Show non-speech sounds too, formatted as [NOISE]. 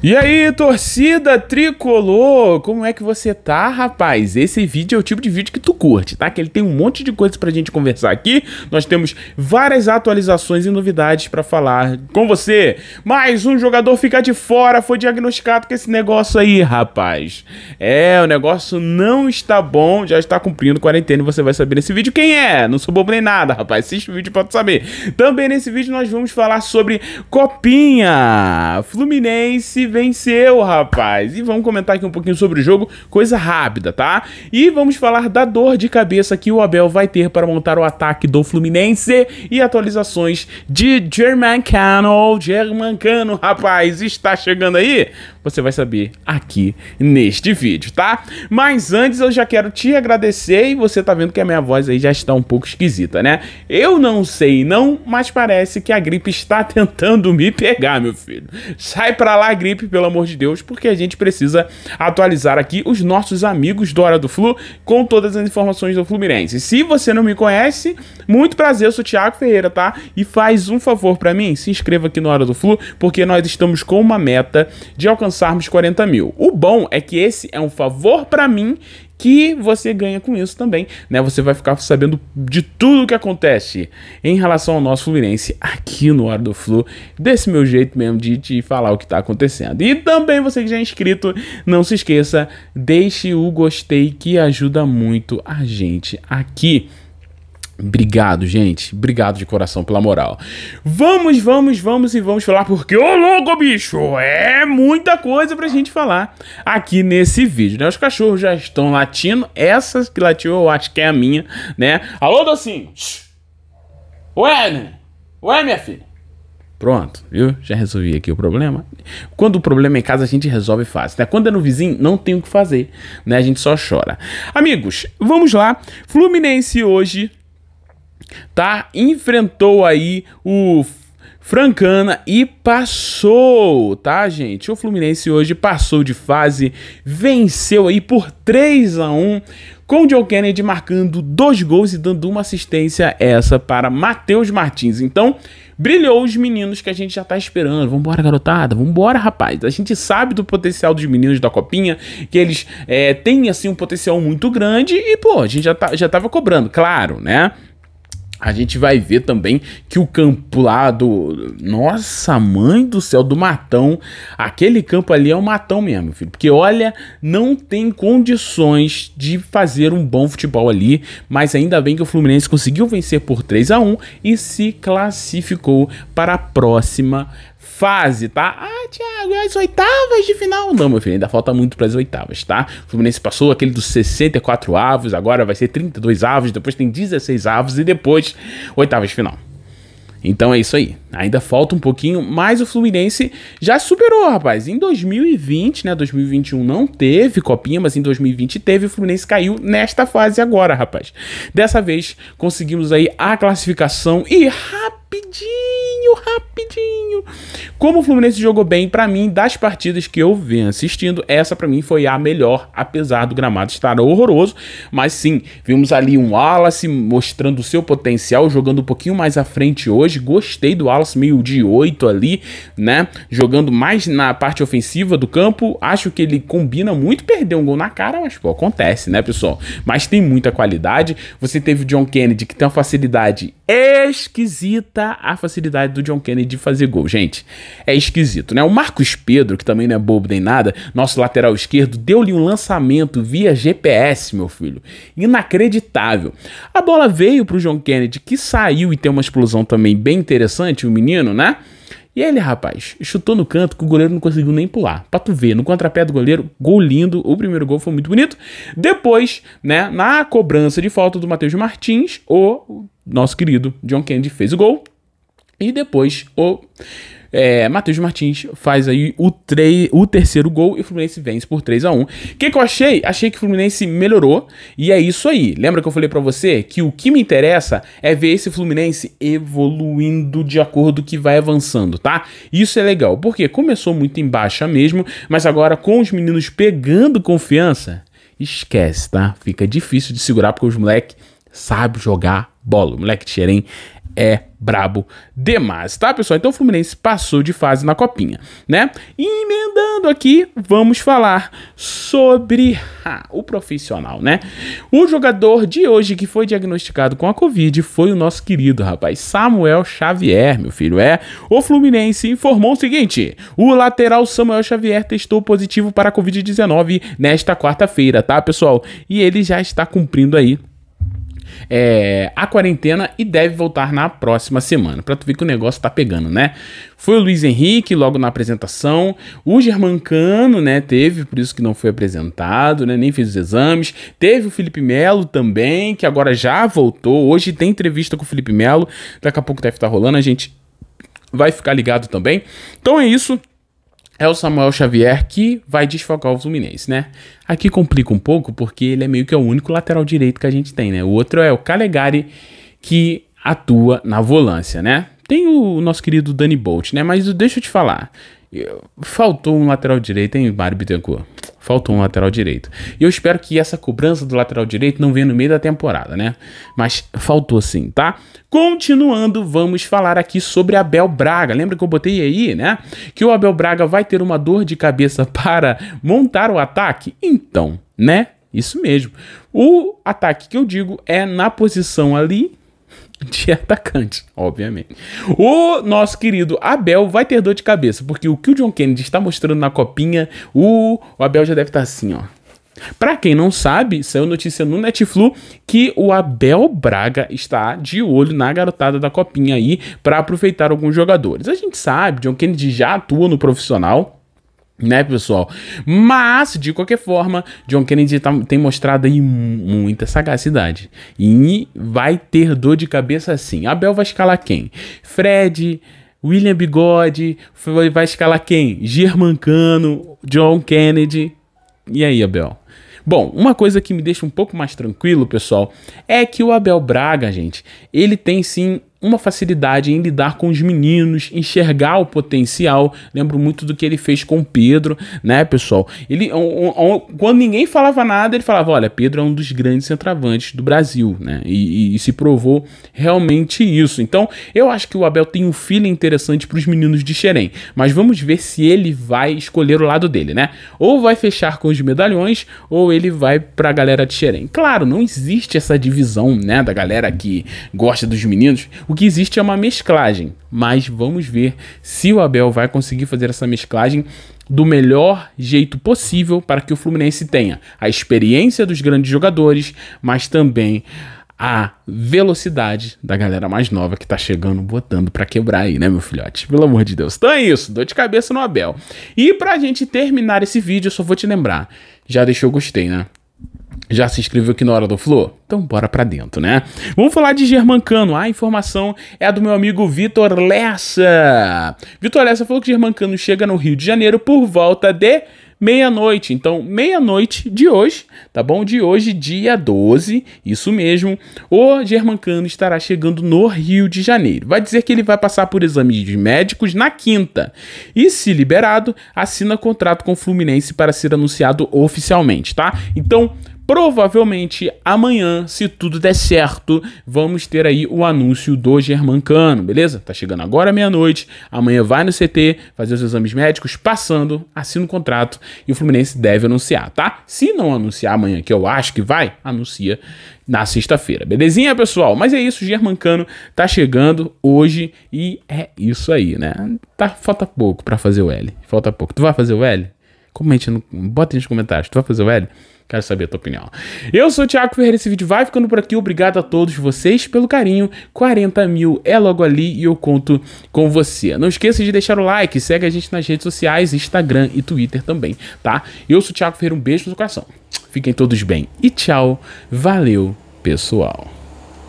E aí, torcida tricolor, como é que você tá, rapaz? Esse vídeo é o tipo de vídeo que tu curte, tá? Que ele tem um monte de coisas pra gente conversar aqui. Nós temos várias atualizações e novidades para falar com você. Mais um jogador fica de fora, foi diagnosticado com esse negócio aí, rapaz. É, o negócio não está bom, já está cumprindo quarentena e você vai saber nesse vídeo quem é. Não sou bobo nem nada, rapaz. Assiste o vídeo pra tu saber. Também nesse vídeo nós vamos falar sobre Copinha Fluminense venceu, rapaz. E vamos comentar aqui um pouquinho sobre o jogo, coisa rápida, tá? E vamos falar da dor de cabeça que o Abel vai ter para montar o ataque do Fluminense e atualizações de German Germancano, rapaz, está chegando aí? você vai saber aqui neste vídeo, tá? Mas antes eu já quero te agradecer e você tá vendo que a minha voz aí já está um pouco esquisita, né? Eu não sei não, mas parece que a gripe está [LAUGHS] tentando me pegar, meu filho. Sai pra lá, gripe, pelo amor de Deus, porque a gente precisa atualizar aqui os nossos amigos do Hora do Flu com todas as informações do Fluminense. Se você não me conhece, muito prazer, eu sou o Thiago Ferreira, tá? E faz um favor para mim, se inscreva aqui no Hora do Flu, porque nós estamos com uma meta de alcançar alcançarmos 40 mil. O bom é que esse é um favor para mim que você ganha com isso também, né? Você vai ficar sabendo de tudo o que acontece em relação ao nosso Fluminense aqui no Hora do Flu, desse meu jeito mesmo de te falar o que tá acontecendo. E também você que já é inscrito, não se esqueça, deixe o gostei que ajuda muito a gente aqui. Obrigado, gente. Obrigado de coração pela moral. Vamos, vamos, vamos e vamos falar, porque, ô louco, bicho, é muita coisa pra gente falar aqui nesse vídeo, né? Os cachorros já estão latindo. Essa que latiu, eu acho que é a minha, né? Alô, docinho! Ué, né? Ué, minha filha? Pronto, viu? Já resolvi aqui o problema. Quando o problema é em casa, a gente resolve fácil, né? Quando é no vizinho, não tem o que fazer, né? A gente só chora. Amigos, vamos lá. Fluminense hoje tá? Enfrentou aí o Francana e passou, tá, gente? O Fluminense hoje passou de fase, venceu aí por 3 a 1 com o John Kennedy marcando dois gols e dando uma assistência essa para Matheus Martins. Então, brilhou os meninos que a gente já tá esperando. Vambora, garotada, vambora, rapaz. A gente sabe do potencial dos meninos da Copinha, que eles é, têm, assim, um potencial muito grande e, pô, a gente já, tá, já tava cobrando, claro, né? A gente vai ver também que o campo lá do. Nossa, mãe do céu, do matão. Aquele campo ali é um matão mesmo, filho. Porque olha, não tem condições de fazer um bom futebol ali. Mas ainda bem que o Fluminense conseguiu vencer por 3 a 1 e se classificou para a próxima fase, tá? Ah, Thiago, é as oitavas de final. Não, meu filho, ainda falta muito para as oitavas, tá? O Fluminense passou aquele dos 64 avos, agora vai ser 32 avos, depois tem 16 avos e depois oitavas de final. Então é isso aí. Ainda falta um pouquinho, mas o Fluminense já superou, rapaz. Em 2020, né? 2021 não teve copinha, mas em 2020 teve. O Fluminense caiu nesta fase agora, rapaz. Dessa vez conseguimos aí a classificação e rapidinho rapidinho, rapidinho. Como o Fluminense jogou bem, para mim, das partidas que eu venho assistindo, essa para mim foi a melhor, apesar do gramado estar horroroso. Mas sim, vimos ali um Wallace mostrando o seu potencial, jogando um pouquinho mais à frente hoje. Gostei do Wallace, meio de 8 ali, né? Jogando mais na parte ofensiva do campo. Acho que ele combina muito, perder um gol na cara, mas pô, acontece, né, pessoal? Mas tem muita qualidade. Você teve o John Kennedy, que tem uma facilidade esquisita, a facilidade do do John Kennedy fazer gol. Gente, é esquisito, né? O Marcos Pedro, que também não é bobo nem nada, nosso lateral esquerdo, deu-lhe um lançamento via GPS, meu filho. Inacreditável. A bola veio pro John Kennedy, que saiu e tem uma explosão também bem interessante, o menino, né? E ele, rapaz, chutou no canto que o goleiro não conseguiu nem pular. Pra tu ver, no contrapé do goleiro, gol lindo. O primeiro gol foi muito bonito. Depois, né, na cobrança de falta do Matheus Martins, o nosso querido John Kennedy fez o gol. E depois o é, Matheus Martins faz aí o, o terceiro gol e o Fluminense vence por 3 a 1 O que, que eu achei? Achei que o Fluminense melhorou e é isso aí. Lembra que eu falei para você que o que me interessa é ver esse Fluminense evoluindo de acordo que vai avançando, tá? Isso é legal, porque começou muito em baixa mesmo, mas agora com os meninos pegando confiança, esquece, tá? Fica difícil de segurar porque os moleques sabem jogar bola. O moleque de Xerém é brabo demais, tá, pessoal? Então o Fluminense passou de fase na copinha, né? E emendando aqui, vamos falar sobre o profissional, né? O jogador de hoje que foi diagnosticado com a Covid foi o nosso querido rapaz Samuel Xavier, meu filho. É, o Fluminense informou o seguinte: o lateral Samuel Xavier testou positivo para a Covid-19 nesta quarta-feira, tá, pessoal? E ele já está cumprindo aí é, a quarentena e deve voltar na próxima semana. Pra tu ver que o negócio tá pegando, né? Foi o Luiz Henrique logo na apresentação. O Germancano, né? Teve, por isso que não foi apresentado, né? Nem fez os exames. Teve o Felipe Melo também, que agora já voltou. Hoje tem entrevista com o Felipe Melo. Daqui a pouco deve estar tá rolando. A gente vai ficar ligado também. Então é isso é o Samuel Xavier que vai desfocar o Fluminense, né? Aqui complica um pouco porque ele é meio que o único lateral direito que a gente tem, né? O outro é o Calegari que atua na volância, né? Tem o nosso querido Dani Bolt, né? Mas deixa eu te falar, faltou um lateral direito, hein, Mário Bittencourt? Falta um lateral direito. E eu espero que essa cobrança do lateral direito não venha no meio da temporada, né? Mas faltou sim, tá? Continuando, vamos falar aqui sobre Abel Braga. Lembra que eu botei aí, né? Que o Abel Braga vai ter uma dor de cabeça [LAUGHS] para montar o ataque? Então, né? Isso mesmo. O ataque que eu digo é na posição ali [LAUGHS] de atacante, obviamente. O nosso querido Abel vai ter dor de cabeça, porque o que o John Kennedy está mostrando na copinha, o, o Abel já deve estar assim, ó. Pra quem não sabe, saiu notícia no Netflu que o Abel Braga está de olho na garotada da copinha aí para aproveitar alguns jogadores. A gente sabe, John Kennedy já atua no profissional, né, pessoal? Mas, de qualquer forma, John Kennedy tá, tem mostrado aí muita sagacidade. E vai ter dor de cabeça sim. Abel vai escalar quem? Fred, William Bigode, vai escalar quem? Germancano, John Kennedy. E aí, Abel? Bom, uma coisa que me deixa um pouco mais tranquilo, pessoal, é que o Abel Braga, gente, ele tem sim uma facilidade em lidar com os meninos, enxergar o potencial. Lembro muito do que ele fez com Pedro, né, pessoal? Ele, um, um, quando ninguém falava nada, ele falava: olha, Pedro é um dos grandes centravantes do Brasil, né? E, e, e se provou realmente isso. Então, eu acho que o Abel tem um feeling interessante para os meninos de Xerém. Mas vamos ver se ele vai escolher o lado dele, né? Ou vai fechar com os medalhões, ou ele vai para a galera de Xerém. Claro, não existe essa divisão, né, da galera que gosta dos meninos. O que existe é uma mesclagem, mas vamos ver se o Abel vai conseguir fazer essa mesclagem do melhor jeito possível para que o Fluminense tenha a experiência dos grandes jogadores, mas também a velocidade da galera mais nova que tá chegando, botando para quebrar aí, né, meu filhote? Pelo amor de Deus. Então é isso, dor de cabeça no Abel. E pra gente terminar esse vídeo, eu só vou te lembrar, já deixou gostei, né? Já se inscreveu aqui na Hora do Flow? Então bora pra dentro, né? Vamos falar de Germancano. A informação é do meu amigo Vitor Lessa. Vitor Lessa falou que Germancano chega no Rio de Janeiro por volta de meia-noite. Então, meia-noite de hoje, tá bom? De hoje, dia 12, isso mesmo. O Germancano estará chegando no Rio de Janeiro. Vai dizer que ele vai passar por exames médicos na quinta. E, se liberado, assina contrato com o Fluminense para ser anunciado oficialmente, tá? Então, Provavelmente amanhã, se tudo der certo, vamos ter aí o anúncio do Germancano, beleza? Tá chegando agora meia-noite, amanhã vai no CT fazer os exames médicos, passando, assina o contrato e o Fluminense deve anunciar, tá? Se não anunciar amanhã, que eu acho que vai, anuncia na sexta-feira. Belezinha, pessoal? Mas é isso, o Germancano tá chegando hoje e é isso aí, né? Tá, falta pouco para fazer o L. Falta pouco. Tu vai fazer o L? Comente, no, bota aí nos comentários. Tu vai fazer o L? Quero saber a tua opinião. Eu sou o Thiago Ferreira, esse vídeo vai ficando por aqui. Obrigado a todos vocês pelo carinho. 40 mil é logo ali e eu conto com você. Não esqueça de deixar o like, segue a gente nas redes sociais, Instagram e Twitter também, tá? Eu sou o Thiago Ferreira, um beijo no seu coração. Fiquem todos bem e tchau. Valeu, pessoal.